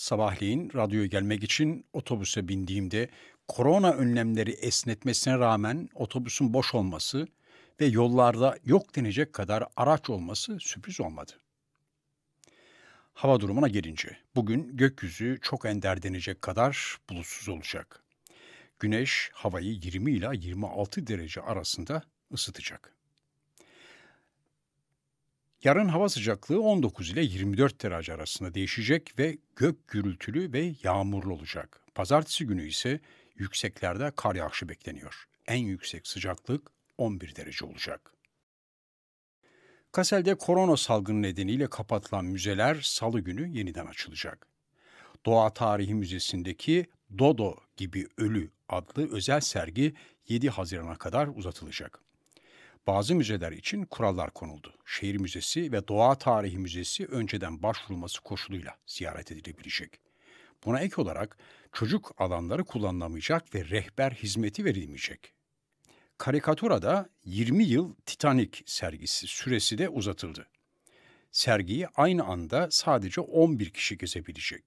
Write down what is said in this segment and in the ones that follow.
sabahleyin radyoya gelmek için otobüse bindiğimde korona önlemleri esnetmesine rağmen otobüsün boş olması ve yollarda yok denecek kadar araç olması sürpriz olmadı. Hava durumuna gelince bugün gökyüzü çok ender denecek kadar bulutsuz olacak. Güneş havayı 20 ila 26 derece arasında ısıtacak. Yarın hava sıcaklığı 19 ile 24 derece arasında değişecek ve gök gürültülü ve yağmurlu olacak. Pazartesi günü ise yükseklerde kar yağışı bekleniyor. En yüksek sıcaklık 11 derece olacak. Kassel'de korona salgını nedeniyle kapatılan müzeler salı günü yeniden açılacak. Doğa Tarihi Müzesi'ndeki Dodo gibi Ölü adlı özel sergi 7 Haziran'a kadar uzatılacak. Bazı müzeler için kurallar konuldu. Şehir Müzesi ve Doğa Tarihi Müzesi önceden başvurulması koşuluyla ziyaret edilebilecek. Buna ek olarak çocuk alanları kullanılamayacak ve rehber hizmeti verilmeyecek. Karikaturada 20 yıl Titanic sergisi süresi de uzatıldı. Sergiyi aynı anda sadece 11 kişi gezebilecek.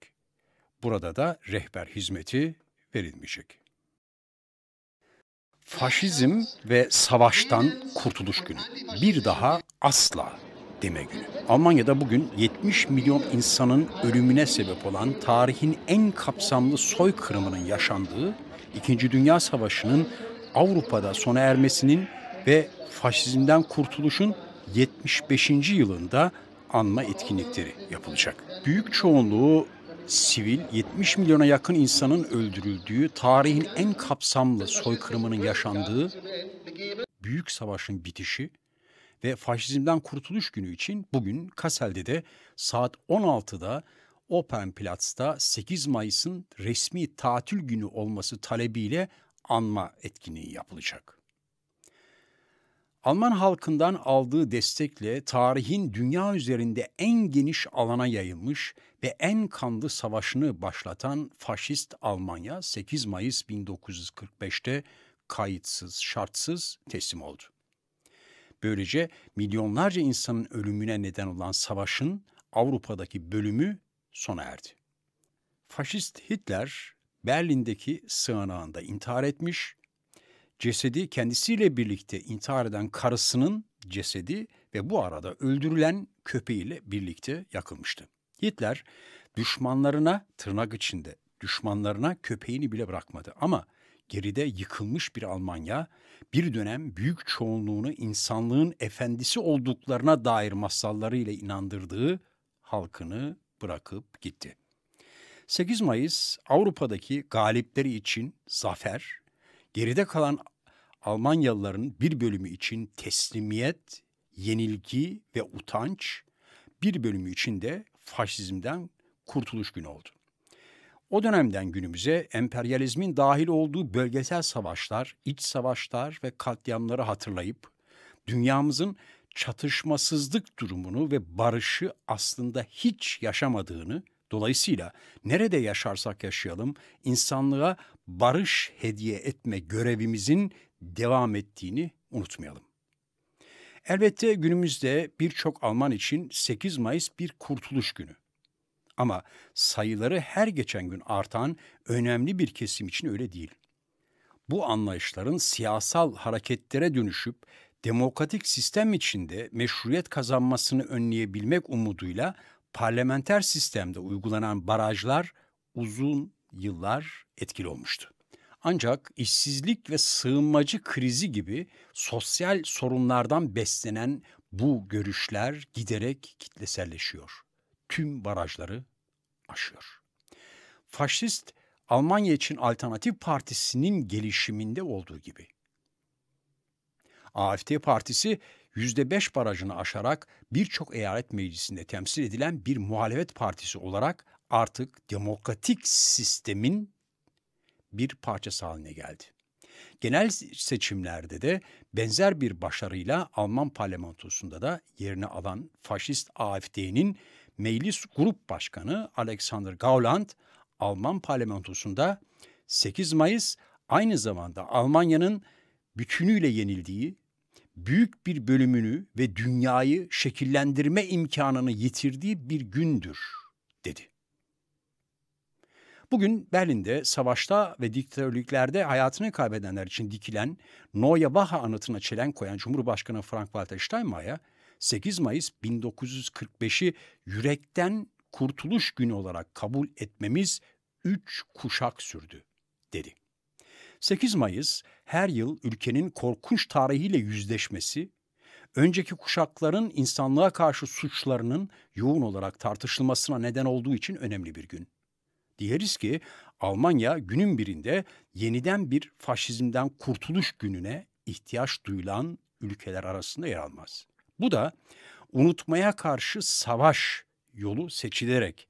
Burada da rehber hizmeti verilmeyecek. Faşizm ve savaştan kurtuluş günü. Bir daha asla deme günü. Almanya'da bugün 70 milyon insanın ölümüne sebep olan tarihin en kapsamlı soykırımının yaşandığı, İkinci Dünya Savaşı'nın Avrupa'da sona ermesinin ve faşizmden kurtuluşun 75. yılında anma etkinlikleri yapılacak. Büyük çoğunluğu sivil 70 milyona yakın insanın öldürüldüğü, tarihin en kapsamlı soykırımının yaşandığı büyük savaşın bitişi ve faşizmden kurtuluş günü için bugün Kassel'de de saat 16'da Open Opernplatz'ta 8 Mayıs'ın resmi tatil günü olması talebiyle anma etkinliği yapılacak. Alman halkından aldığı destekle tarihin dünya üzerinde en geniş alana yayılmış ve en kanlı savaşını başlatan faşist Almanya 8 Mayıs 1945'te kayıtsız, şartsız teslim oldu. Böylece milyonlarca insanın ölümüne neden olan savaşın Avrupa'daki bölümü sona erdi. Faşist Hitler Berlin'deki sığınağında intihar etmiş cesedi kendisiyle birlikte intihar eden karısının cesedi ve bu arada öldürülen köpeğiyle birlikte yakılmıştı. Hitler düşmanlarına tırnak içinde düşmanlarına köpeğini bile bırakmadı ama geride yıkılmış bir Almanya bir dönem büyük çoğunluğunu insanlığın efendisi olduklarına dair masallarıyla inandırdığı halkını bırakıp gitti. 8 Mayıs Avrupa'daki galipleri için zafer Geride kalan Almanyalıların bir bölümü için teslimiyet, yenilgi ve utanç, bir bölümü için de faşizmden kurtuluş günü oldu. O dönemden günümüze emperyalizmin dahil olduğu bölgesel savaşlar, iç savaşlar ve katliamları hatırlayıp dünyamızın çatışmasızlık durumunu ve barışı aslında hiç yaşamadığını Dolayısıyla nerede yaşarsak yaşayalım insanlığa barış hediye etme görevimizin devam ettiğini unutmayalım. Elbette günümüzde birçok Alman için 8 Mayıs bir kurtuluş günü. Ama sayıları her geçen gün artan önemli bir kesim için öyle değil. Bu anlayışların siyasal hareketlere dönüşüp demokratik sistem içinde meşruiyet kazanmasını önleyebilmek umuduyla parlamenter sistemde uygulanan barajlar uzun yıllar etkili olmuştu. Ancak işsizlik ve sığınmacı krizi gibi sosyal sorunlardan beslenen bu görüşler giderek kitleselleşiyor. Tüm barajları aşıyor. Faşist Almanya için Alternatif Partisi'nin gelişiminde olduğu gibi. AFD Partisi %5 barajını aşarak birçok eyalet meclisinde temsil edilen bir muhalefet partisi olarak artık demokratik sistemin bir parçası haline geldi. Genel seçimlerde de benzer bir başarıyla Alman parlamentosunda da yerini alan faşist AfD'nin meclis grup başkanı Alexander Gauland Alman parlamentosunda 8 Mayıs aynı zamanda Almanya'nın bütünüyle yenildiği büyük bir bölümünü ve dünyayı şekillendirme imkanını yitirdiği bir gündür, dedi. Bugün Berlin'de savaşta ve diktatörlüklerde hayatını kaybedenler için dikilen Noya Bah'a anıtına çelen koyan Cumhurbaşkanı Frank-Walter Steinmeier, 8 Mayıs 1945'i yürekten kurtuluş günü olarak kabul etmemiz üç kuşak sürdü, dedi. 8 Mayıs her yıl ülkenin korkunç tarihiyle yüzleşmesi, önceki kuşakların insanlığa karşı suçlarının yoğun olarak tartışılmasına neden olduğu için önemli bir gün. Diyeriz ki Almanya günün birinde yeniden bir faşizmden kurtuluş gününe ihtiyaç duyulan ülkeler arasında yer almaz. Bu da unutmaya karşı savaş yolu seçilerek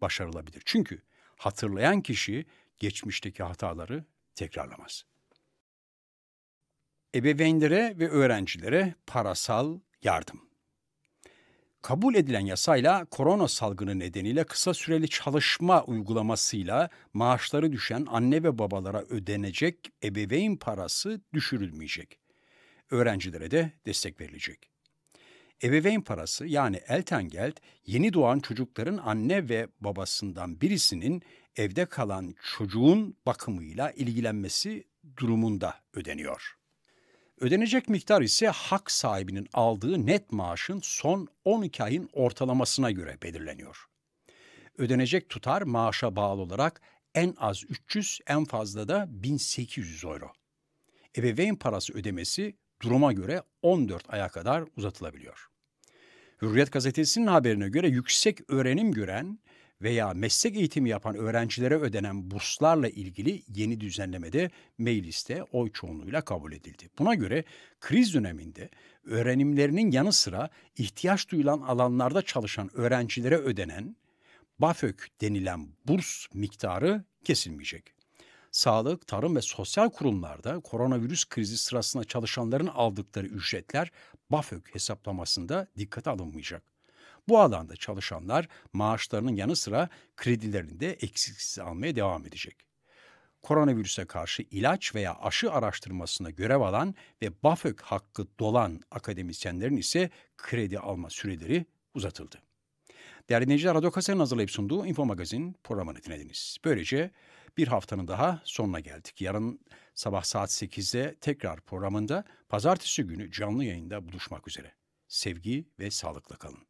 başarılabilir. Çünkü hatırlayan kişi geçmişteki hataları tekrarlamaz. Ebeveynlere ve öğrencilere parasal yardım. Kabul edilen yasayla korona salgını nedeniyle kısa süreli çalışma uygulamasıyla maaşları düşen anne ve babalara ödenecek ebeveyn parası düşürülmeyecek. Öğrencilere de destek verilecek. Ebeveyn parası yani eltengelt yeni doğan çocukların anne ve babasından birisinin evde kalan çocuğun bakımıyla ilgilenmesi durumunda ödeniyor. Ödenecek miktar ise hak sahibinin aldığı net maaşın son 12 ayın ortalamasına göre belirleniyor. Ödenecek tutar maaşa bağlı olarak en az 300 en fazla da 1800 euro. Ebeveyn parası ödemesi duruma göre 14 aya kadar uzatılabiliyor. Hürriyet gazetesinin haberine göre yüksek öğrenim gören veya meslek eğitimi yapan öğrencilere ödenen burslarla ilgili yeni düzenleme de mecliste oy çoğunluğuyla kabul edildi. Buna göre kriz döneminde öğrenimlerinin yanı sıra ihtiyaç duyulan alanlarda çalışan öğrencilere ödenen BAföG denilen burs miktarı kesilmeyecek sağlık, tarım ve sosyal kurumlarda koronavirüs krizi sırasında çalışanların aldıkları ücretler BAföG hesaplamasında dikkate alınmayacak. Bu alanda çalışanlar maaşlarının yanı sıra kredilerini de eksiksiz almaya devam edecek. Koronavirüse karşı ilaç veya aşı araştırmasına görev alan ve BAfök hakkı dolan akademisyenlerin ise kredi alma süreleri uzatıldı. Değerli dinleyiciler, Radyo Kaser'in hazırlayıp sunduğu Info Magazin programını dinlediniz. Böylece bir haftanın daha sonuna geldik. Yarın sabah saat 8'de tekrar programında pazartesi günü canlı yayında buluşmak üzere. Sevgi ve sağlıkla kalın.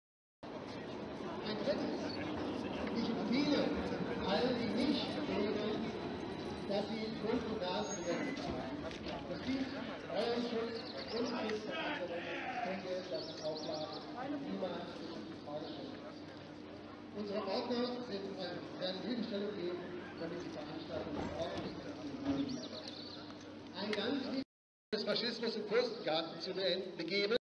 Unsere Ordner sind, also, werden Hilfestellung geben, damit die Veranstaltung ordentlich Ein ganz wichtiges Faschismus im Fürstengarten zu begeben.